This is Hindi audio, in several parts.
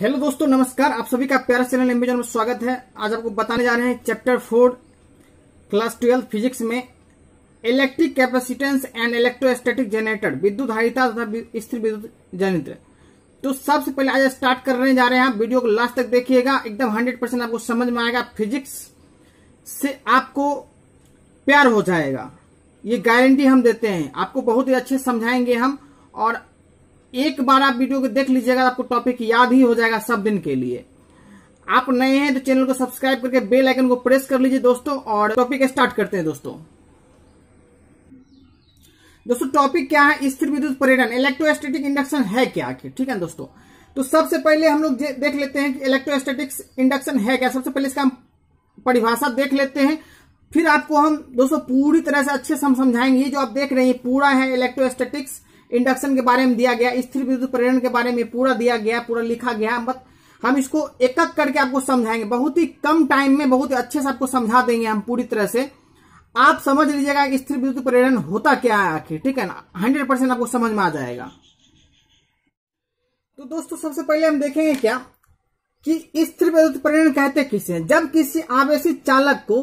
हेलो दोस्तों नमस्कार आप सभी का प्यारा चैनल एम्बिजन में स्वागत है आज आपको बताने जा रहे हैं chapter four class twelve physics में electric capacitance and electrostatic generator विद्युत हरिता तथा स्थिर विद्युत जनित्र तो सबसे पहले आज स्टार्ट करने जा रहे हैं वीडियो को लास्ट तक देखिएगा एकदम हंड्रेड परसेंट आपको समझ में आएगा फिजिक्स से आपको प्यार हो जाएगा ये गारंटी हम देते हैं आपको बहुत ही अच्छे समझाएंगे हम और एक बार आप वीडियो को देख लीजिएगा आपको टॉपिक याद ही हो जाएगा सब दिन के लिए आप नए हैं तो चैनल को सब्सक्राइब करके बेल आइकन को प्रेस कर लीजिए दोस्तों और टॉपिक स्टार्ट करते हैं दोस्तों दोस्तों टॉपिक क्या है स्थिर विद्युत परिणाम इलेक्ट्रोस्टेटिक इंडक्शन है क्या ठीक है दोस्तों तो सबसे पहले हम लोग देख लेते हैं कि इलेक्ट्रोस्टेटिक्स इंडक्शन है क्या सबसे पहले इसका हम परिभाषा देख लेते हैं फिर आपको हम दोस्तों पूरी तरह से अच्छे से हम समझाएंगे जो आप देख रहे हैं पूरा है इलेक्ट्रोस्टेटिक्स इंडक्शन के बारे में दिया गया स्थिर विद्युत प्रेरण के बारे में पूरा दिया गया पूरा लिखा गया मत हम इसको एक एक करके आपको समझाएंगे बहुत ही कम टाइम में बहुत ही अच्छे से आपको समझा देंगे हम पूरी तरह से आप समझ लीजिएगा कि स्थिर विद्युत प्रेरण होता क्या है आखिर ठीक है ना हंड्रेड परसेंट आपको समझ में आ जाएगा तो दोस्तों सबसे पहले हम देखेंगे क्या कि स्थिर विद्युत प्रेरण कहते किसे जब किसी आवेशित चालक को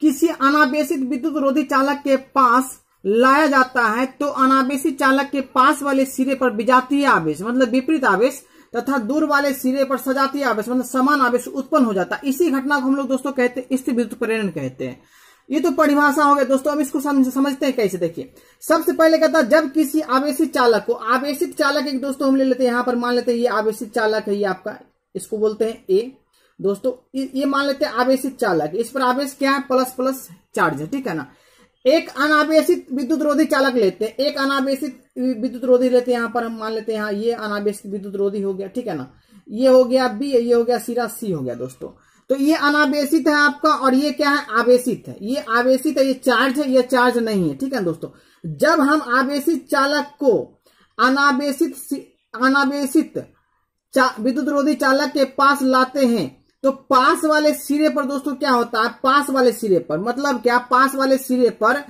किसी अनावेशित विद्युत रोधी चालक के पास लाया जाता है तो अनावेशी चालक के पास वाले सिरे पर विजातीय आवेश मतलब विपरीत आवेश तथा दूर वाले सिरे पर सजातीय आवेश मतलब समान आवेश उत्पन्न हो जाता है इसी घटना को हम लोग दोस्तों कहते हैं स्थिर विद्युत प्रेरण कहते हैं ये तो परिभाषा हो गया दोस्तों अब इसको समझते हैं कैसे देखिए सबसे पहले कहता है जब किसी आवेशित चालक को आवेशित चालक एक दोस्तों हम ले लेते हैं यहां पर मान लेते हैं ये आवेशित चालक है ये आपका इसको बोलते हैं ए दोस्तों ये मान लेते हैं आवेशित चालक इस पर आवेश क्या है प्लस प्लस चार्ज है ठीक है ना एक अनावेशित विद्युत रोधी चालक लेते हैं एक अनावेशित विद्युत रोधी लेते हैं यहां पर हम मान लेते हैं ये अनावेशित विद्युत रोधी हो गया ठीक है ना ये हो गया बी ये हो गया सिरा सी हो गया दोस्तों तो ये अनावेशित है आपका और ये क्या है आवेशित है ये आवेशित है ये चार्ज है ये चार्ज नहीं है ठीक है दोस्तों जब हम आवेशित चालक को अनावेशित अनावेशित विद्युत रोधी चालक के पास लाते हैं तो पास वाले सिरे पर दोस्तों क्या होता है पास वाले सिरे पर मतलब क्या पास वाले सिरे पर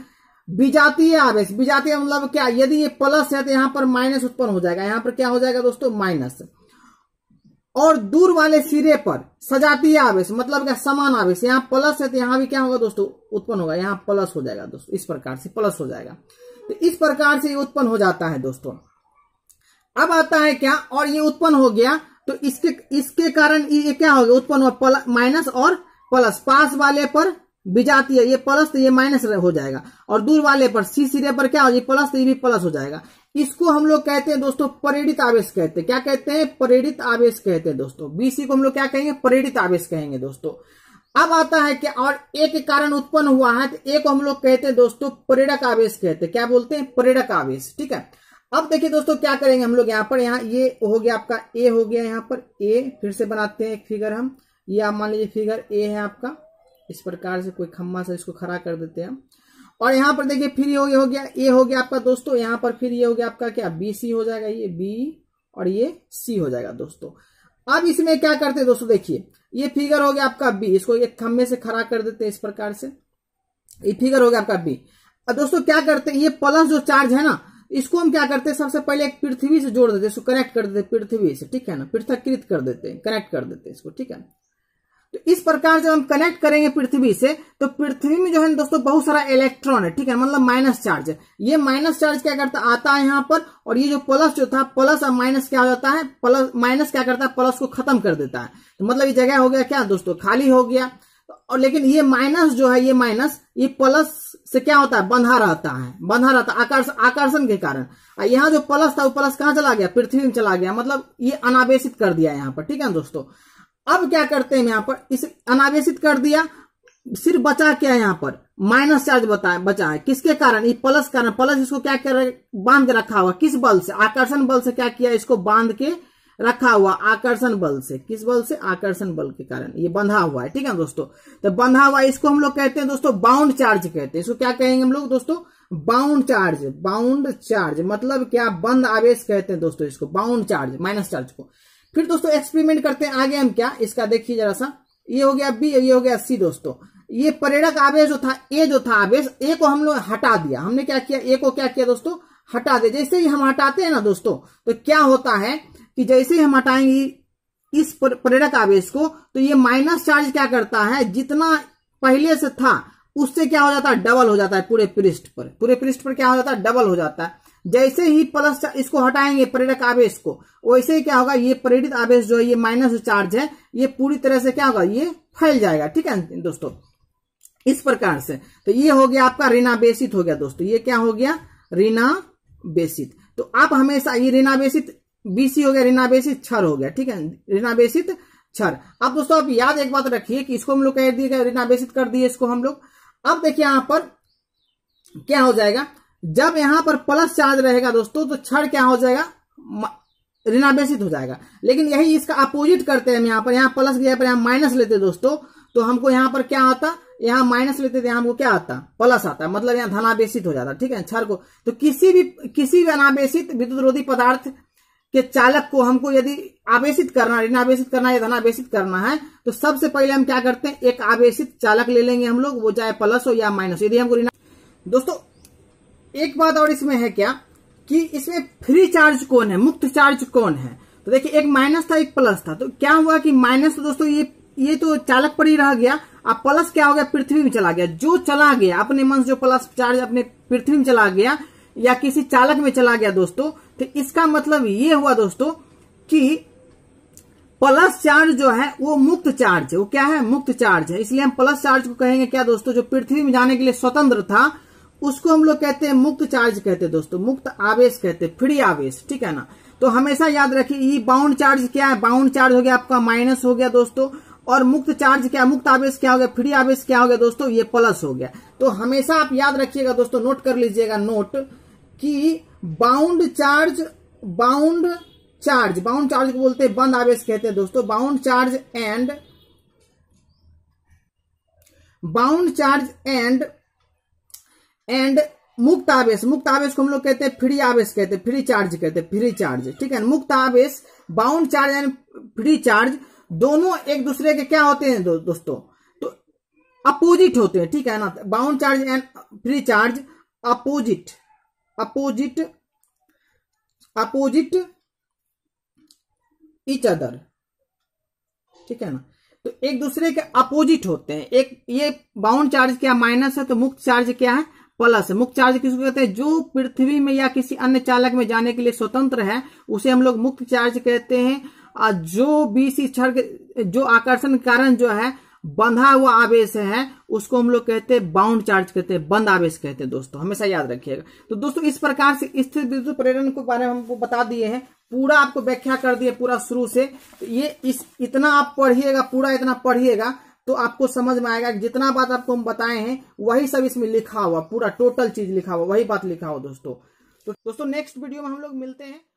बीजातीय आवेश विजातीय मतलब क्या यदि ये प्लस है तो यहां पर माइनस उत्पन्न हो जाएगा यहां पर क्या हो जाएगा दोस्तों माइनस और दूर वाले सिरे पर सजातीय आवेश मतलब क्या समान आवेश यहां प्लस है तो यहां भी क्या होगा दोस्तों उत्पन्न होगा यहां प्लस हो जाएगा दोस्तों इस प्रकार से प्लस हो जाएगा तो इस प्रकार से ये उत्पन्न हो जाता है दोस्तों अब आता है क्या और ये उत्पन्न हो गया तो इसके इसके कारण ये क्या हो गया उत्पन्न हुआ माइनस और प्लस पास वाले पर है ये प्लस तो ये माइनस हो जाएगा और दूर वाले पर सी सिरे पर क्या हो जाए प्लस तो ये भी प्लस हो जाएगा इसको हम लोग कहते हैं दोस्तों प्रेरित आवेश कहते हैं क्या कहते हैं प्रेरित आवेश कहते हैं दोस्तों बीसी को हम लोग क्या कहेंगे प्रेरित आवेश कहेंगे दोस्तों अब आता है कि और एक कारण उत्पन्न हुआ है तो एक को हम लोग कहते हैं दोस्तों प्रेरक आवेश कहते हैं क्या बोलते हैं प्रेरक आवेश ठीक है अब देखिए दोस्तों क्या करेंगे हम लोग यहाँ पर यहाँ ये हो गया आपका ए हो गया यहाँ पर ए फिर से बनाते हैं एक फिगर हम ये आप मान लीजिए फिगर ए है आपका इस प्रकार से कोई खम्मा से इसको खड़ा कर देते हैं और यहाँ पर देखिए फिर ये हो गया हो गया ए हो गया आपका दोस्तों यहाँ पर फिर ये हो गया आपका क्या बी सी हो जाएगा ये बी और ये सी हो जाएगा दोस्तों अब इसमें क्या करते हैं दोस्तों देखिए ये फिगर हो गया आपका बी इसको एक खम्भे से खड़ा कर देते हैं इस प्रकार से ये फिगर हो गया आपका बी अब दोस्तों क्या करते हैं ये प्लस जो चार्ज है ना इसको हम क्या करते हैं सबसे पहले एक पृथ्वी से जोड़ देते कनेक्ट कर देते पृथ्वी से ठीक है ना पृथककृत कर देते हैं कनेक्ट कर देते हैं इसको ठीक है तो इस प्रकार जब हम कनेक्ट करेंगे पृथ्वी से तो पृथ्वी में जो है दोस्तों बहुत सारा इलेक्ट्रॉन है ठीक है मतलब माइनस चार्ज है ये माइनस चार्ज क्या करता आता है यहां पर और ये जो प्लस जो था प्लस और माइनस क्या हो जाता है प्लस माइनस क्या करता है प्लस को खत्म कर देता है तो मतलब ये जगह हो गया क्या दोस्तों खाली हो गया और लेकिन ये माइनस जो है ये माइनस ये प्लस से क्या होता है बंधा रहता है बंधा रहता है आकर्ष, आकर्षण के कारण यहाँ जो प्लस था वो प्लस कहां चला गया पृथ्वी में चला गया मतलब ये अनावेशित कर दिया यहाँ पर ठीक है दोस्तों अब क्या करते हैं यहाँ पर इस अनावेशित कर दिया सिर्फ बचा क्या है यहाँ पर माइनस चार्ज बता बचा है किसके कारण ये प्लस कारण प्लस इसको क्या कर बांध के रखा हुआ किस बल से आकर्षण बल से क्या किया इसको बांध के रखा हुआ आकर्षण बल से किस बल से आकर्षण बल के कारण ये बंधा हुआ है ठीक है दोस्तों तो बंधा हुआ इसको हम लोग कहते हैं दोस्तों बाउंड चार्ज कहते हैं इसको क्या कहेंगे हम लोग दोस्तों बाउंड चार्ज बाउंड चार्ज मतलब क्या बंद आवेश कहते हैं दोस्तों इसको बाउंड चार्ज माइनस चार्ज को फिर दोस्तों एक्सपेरिमेंट करते हैं आगे हम क्या इसका देखिए जरा सा ये हो गया बी ये हो गया सी दोस्तों ये प्रेरक आवेश जो था ए जो था आवेश ए को हम लोग हटा दिया हमने क्या किया ए को क्या किया दोस्तों हटा दिया जैसे ही हम हटाते हैं ना दोस्तों तो क्या होता है कि जैसे हम हटाएंगे इस प्रेरक आवेश को तो ये माइनस चार्ज क्या करता है जितना पहले से था उससे क्या हो जाता है डबल हो जाता है पूरे पृष्ठ पर पूरे पृष्ठ पर क्या हो जाता है डबल हो जाता है जैसे ही प्लस इसको हटाएंगे प्रेरक आवेश को वैसे ही क्या होगा ये प्रेरित आवेश जो है ये माइनस चार्ज है ये पूरी तरह से क्या होगा ये फैल जाएगा ठीक है दोस्तों इस प्रकार से तो ये हो गया आपका ऋणावेशित हो गया दोस्तों ये क्या हो गया ऋणावेशित तो आप हमेशा ये ऋणावेशित बीसी हो गया रिनाबेसित छर हो गया ठीक है रिनाबेसित छर अब दोस्तों आप याद एक बात रखिए कि इसको हम लोग कह दिए गए रिनाबेसित कर दिए इसको हम लोग अब देखिए यहां पर क्या हो जाएगा जब यहां पर प्लस चार्ज रहेगा दोस्तों तो छर क्या हो जाएगा ऋणावेशित हो जाएगा लेकिन यही इसका अपोजिट करते हैं हम यहां पर यहां प्लस गया पर यहां माइनस लेते दोस्तों तो हमको यहां पर क्या आता यहां माइनस लेते थे हमको क्या आता प्लस आता मतलब यहां धनावेशित हो जाता ठीक है छर को तो किसी भी किसी भी अनावेशित विद्युत रोधी पदार्थ कि चालक को हमको यदि आवेशित करना ऋण आवेशित करना या धनावेशित करना है तो सबसे पहले हम क्या करते हैं एक आवेशित चालक ले लेंगे हम लोग वो चाहे प्लस हो या माइनस यदि हमको ऋण दोस्तों एक बात और इसमें है क्या कि इसमें फ्री चार्ज कौन है मुक्त चार्ज कौन है तो देखिए एक माइनस था एक प्लस था तो क्या हुआ कि माइनस दोस्तों ये ये तो चालक पर ही रह गया अब प्लस क्या हो गया पृथ्वी में चला गया जो चला गया अपने मन से जो प्लस चार्ज अपने पृथ्वी में चला गया या किसी चालक में चला गया दोस्तों तो इसका मतलब ये हुआ दोस्तों कि प्लस चार्ज जो है वो मुक्त चार्ज है वो क्या है मुक्त चार्ज है इसलिए हम प्लस चार्ज को कहेंगे क्या दोस्तों जो पृथ्वी में जाने के लिए स्वतंत्र था उसको हम लोग कहते हैं मुक्त चार्ज कहते हैं दोस्तों मुक्त आवेश कहते हैं फ्री आवेश ठीक है ना तो हमेशा याद रखिए ये बाउंड चार्ज क्या है बाउंड चार्ज हो गया आपका माइनस हो गया दोस्तों और मुक्त चार्ज क्या मुक्त आवेश क्या हो गया फ्री आवेश क्या हो गया दोस्तों ये प्लस हो गया तो हमेशा आप याद रखिएगा दोस्तों नोट कर लीजिएगा नोट कि bound charge bound charge bound charge को बोलते हैं बंद आवेश कहते हैं दोस्तों bound charge and bound charge and and मुक्त आवेश मुक्त आवेश को हम लोग कहते हैं फ्री आवेश कहते हैं फ्री चार्ज कहते हैं फ्री चार्ज ठीक है मुक्त आवेश bound charge and free charge दोनों एक दूसरे के क्या होते हैं दो, दोस्तों तो अपोजिट होते हैं ठीक है ना bound charge and free charge opposite opposite opposite each other ठीक है ना तो एक दूसरे के अपोजिट होते हैं एक ये बाउंड चार्ज क्या माइनस है तो मुक्त चार्ज क्या है प्लस है मुक्त चार्ज किसको कहते हैं जो पृथ्वी में या किसी अन्य चालक में जाने के लिए स्वतंत्र है उसे हम लोग मुक्त चार्ज कहते हैं और जो बीसी छर्ग जो आकर्षण कारण जो है बंधा हुआ आवेश है उसको हम लोग कहते हैं बाउंड चार्ज कहते हैं बंद आवेश कहते हैं दोस्तों हमेशा याद रखिएगा तो दोस्तों इस प्रकार से स्थिर विद्युत प्रेरण के बारे में हमको बता दिए हैं पूरा आपको व्याख्या कर दिए पूरा शुरू से तो ये इस इतना आप पढ़िएगा पूरा इतना पढ़िएगा तो आपको समझ में आएगा जितना बात आपको हम बताए हैं वही सब इसमें लिखा हुआ पूरा टोटल चीज लिखा हुआ वही बात लिखा हुआ दोस्तों तो दोस्तों नेक्स्ट वीडियो में हम लोग मिलते हैं